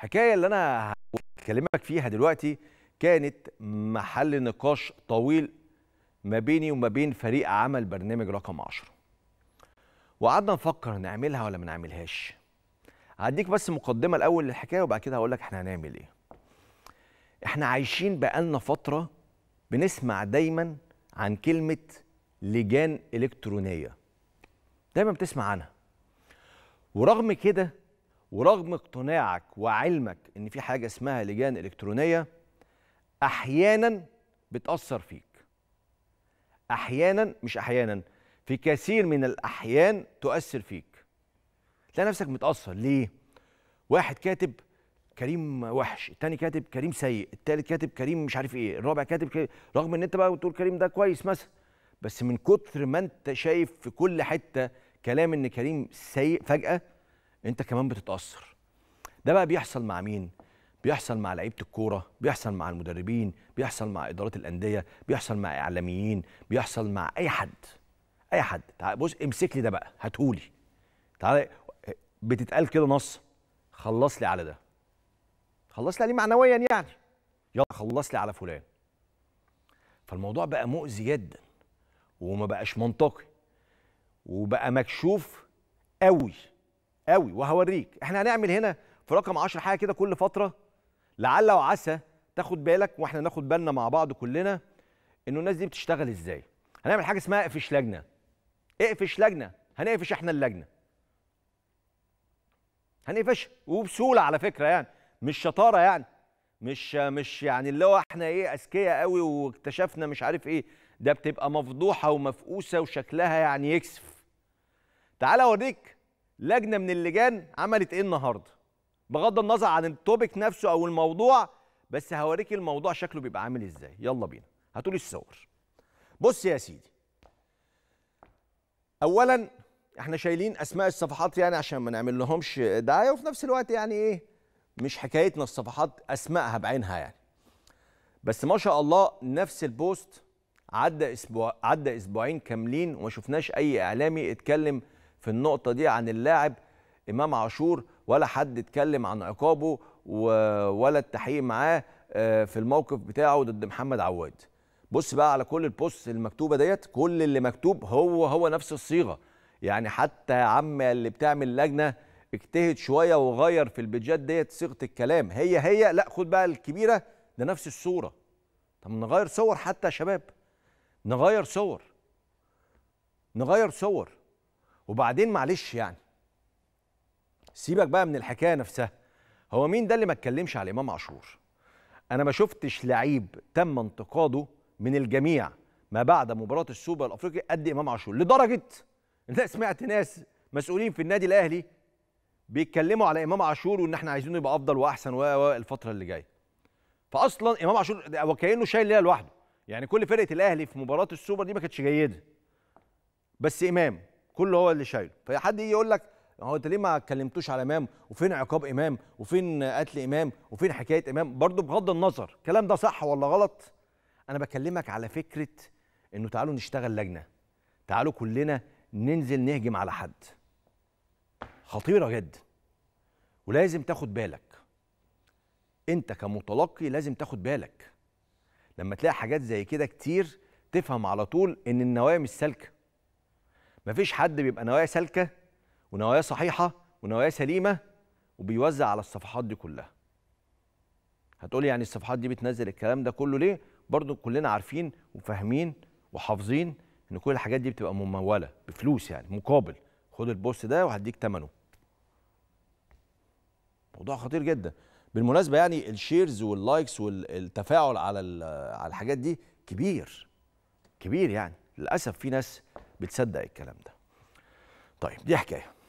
الحكايه اللي انا هكلمك فيها دلوقتي كانت محل نقاش طويل ما بيني وما بين فريق عمل برنامج رقم 10 وقعدنا نفكر نعملها ولا ما نعملهاش هديك بس مقدمه الاول للحكايه وبعد كده هقول لك احنا هنعمل ايه احنا عايشين بقالنا فتره بنسمع دايما عن كلمه لجان الكترونيه دايما بتسمع عنها ورغم كده ورغم اقتناعك وعلمك ان في حاجه اسمها لجان الكترونيه احيانا بتاثر فيك احيانا مش احيانا في كثير من الاحيان تؤثر فيك تلاقي نفسك متاثر ليه واحد كاتب كريم وحش التاني كاتب كريم سيء التالت كاتب كريم مش عارف ايه الرابع كاتب كريم رغم ان انت بقى بتقول كريم ده كويس مثلا بس من كتر ما انت شايف في كل حته كلام ان كريم سيء فجاه انت كمان بتتاثر ده بقى بيحصل مع مين بيحصل مع لعيبه الكوره بيحصل مع المدربين بيحصل مع ادارات الانديه بيحصل مع اعلاميين بيحصل مع اي حد اي حد تعال بص امسك لي ده بقى هاتهولي تعال بتتقال كده نص خلص لي على ده خلص لي عليه معنويا يعني يلا خلص لي على فلان فالموضوع بقى مؤذي جدا وما بقاش منطقي وبقى مكشوف قوي قوي وهوريك احنا هنعمل هنا في رقم 10 حاجه كده كل فتره لعل وعسى تاخد بالك واحنا ناخد بالنا مع بعض كلنا انه الناس دي بتشتغل ازاي هنعمل حاجه اسمها اقفش لجنه اقفش لجنه هنقفش احنا اللجنه هنقفش وبسهوله على فكره يعني مش شطاره يعني مش مش يعني اللي هو احنا ايه اذكياء قوي واكتشفنا مش عارف ايه ده بتبقى مفضوحه ومفقوسه وشكلها يعني يكسف تعالى اوريك لجنه من اللجان عملت ايه النهارده بغض النظر عن التوبيك نفسه او الموضوع بس هوريك الموضوع شكله بيبقى عامل ازاي يلا بينا هاتولي الصور بص يا سيدي اولا احنا شايلين اسماء الصفحات يعني عشان ما نعمل لهمش دعايه وفي نفس الوقت يعني ايه مش حكايتنا الصفحات اسمائها بعينها يعني بس ما شاء الله نفس البوست عدى اسبوع عدى اسبوعين كاملين وما شفناش اي اعلامي اتكلم في النقطة دي عن اللاعب إمام عاشور ولا حد اتكلم عن عقابه ولا التحقيق معاه آه، في الموقف بتاعه ضد محمد عواد بص بقى على كل البوست المكتوبة ديت كل اللي مكتوب هو هو نفس الصيغة يعني حتى يا عم اللي بتعمل لجنة اجتهد شوية وغير في البيجات ديت صيغة الكلام هي هي لا خد بقى الكبيرة ده نفس الصورة طب نغير صور حتى يا شباب نغير صور نغير صور وبعدين معلش يعني سيبك بقى من الحكايه نفسها هو مين ده اللي ما اتكلمش على امام عاشور انا ما شفتش لعيب تم انتقاده من الجميع ما بعد مباراه السوبر الافريقي قد امام عاشور لدرجه ان سمعت ناس مسؤولين في النادي الاهلي بيتكلموا على امام عاشور وان احنا عايزينه يبقى افضل واحسن الفتره اللي جايه فاصلا امام عاشور وكانه شايل ليله لوحده يعني كل فرقه الاهلي في مباراه السوبر دي ما كانتش جيده بس امام كله هو اللي شايله فحد يجي يقول لك هو انت ليه ما اتكلمتوش على امام وفين عقاب امام وفين قتل امام وفين حكايه امام برضه بغض النظر الكلام ده صح ولا غلط انا بكلمك على فكره انه تعالوا نشتغل لجنه تعالوا كلنا ننزل نهجم على حد خطيره جدا ولازم تاخد بالك انت كمتلقي لازم تاخد بالك لما تلاقي حاجات زي كده كتير تفهم على طول ان النوايا مش سالكه مفيش حد بيبقى نوايا سالكه ونوايا صحيحه ونوايا سليمه وبيوزع على الصفحات دي كلها هتقولي يعني الصفحات دي بتنزل الكلام ده كله ليه برضو كلنا عارفين وفاهمين وحافظين ان كل الحاجات دي بتبقى مموله بفلوس يعني مقابل خد البوست ده وهديك ثمنه موضوع خطير جدا بالمناسبه يعني الشيرز واللايكس والتفاعل على على الحاجات دي كبير كبير يعني للاسف في ناس بتصدق الكلام ده طيب دي حكايه